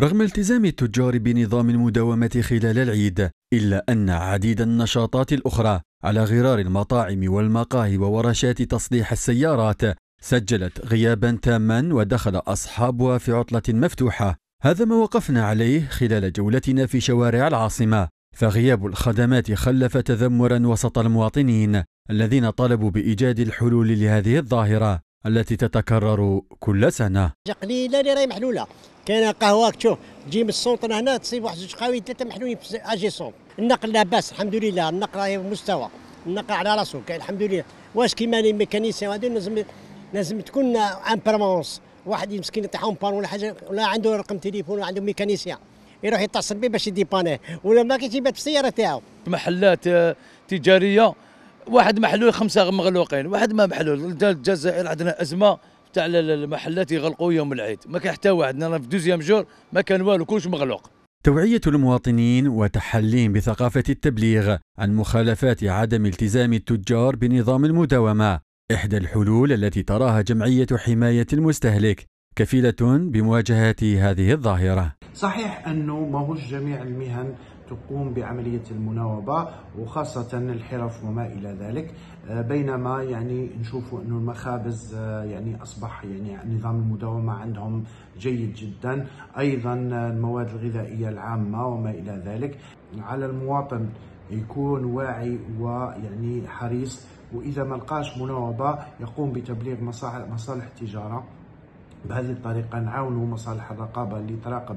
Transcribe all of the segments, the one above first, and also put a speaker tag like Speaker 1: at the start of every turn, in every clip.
Speaker 1: رغم التزام التجار بنظام المداومة خلال العيد إلا أن عديد النشاطات الأخرى على غرار المطاعم والمقاهي وورشات تصليح السيارات سجلت غيابا تاما ودخل أصحابها في عطلة مفتوحة هذا ما وقفنا عليه خلال جولتنا في شوارع العاصمة فغياب الخدمات خلف تذمرا وسط المواطنين الذين طالبوا بإيجاد الحلول لهذه الظاهرة التي تتكرر كل سنة
Speaker 2: قليلة اللي راهي محلولة كاين قهوة تشوف تجي من السلطنة هنا تصيب واحد زوج قهاوي ثلاثة محلولين في أجي سون النقل لاباس الحمد لله النقل راهي مستوى النقل على راسو كاين الحمد لله واش كيما لي ميكانيسيان هذو لازم لازم تكون ان بيرمونس واحد مسكين يطيحهم بان ولا حاجة ولا عنده رقم تليفون ولا عنده ميكانيسيان يروح يتصل به باش يديبانيه ولا ما كيجيبها في السيارة تاعو محلات آه، تجارية واحد محلول خمسه مغلوقين واحد ما محلول
Speaker 3: الجزائر عندنا ازمه تاع المحلات يغلقوا يوم العيد ما كان حتى واحد في دوزيام جور ما كان والو كلش مغلوق
Speaker 1: توعية المواطنين وتحليهم بثقافة التبليغ عن مخالفات عدم التزام التجار بنظام المداومة إحدى الحلول التي تراها جمعية حماية المستهلك كفيلة بمواجهة هذه الظاهرة
Speaker 3: صحيح أنه ماهوش جميع المهن تقوم بعملية المناوبة وخاصة الحرف وما إلى ذلك آه، بينما يعني نشوفوا أنه المخابز آه، يعني أصبح يعني نظام المداومة عندهم جيد جدا أيضا المواد الغذائية العامة وما إلى ذلك على المواطن يكون واعي ويعني حريص وإذا ما لقاش مناوبة يقوم بتبليغ مصالح التجارة بهذه الطريقة نعاونوا مصالح الرقابة اللي تراقب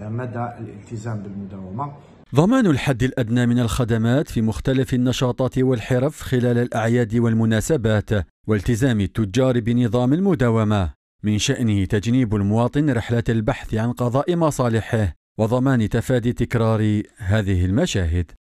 Speaker 3: آه، مدى الالتزام بالمداومة
Speaker 1: ضمان الحد الادنى من الخدمات في مختلف النشاطات والحرف خلال الاعياد والمناسبات والتزام التجار بنظام المداومه من شانه تجنيب المواطن رحله البحث عن قضاء مصالحه وضمان تفادي تكرار هذه المشاهد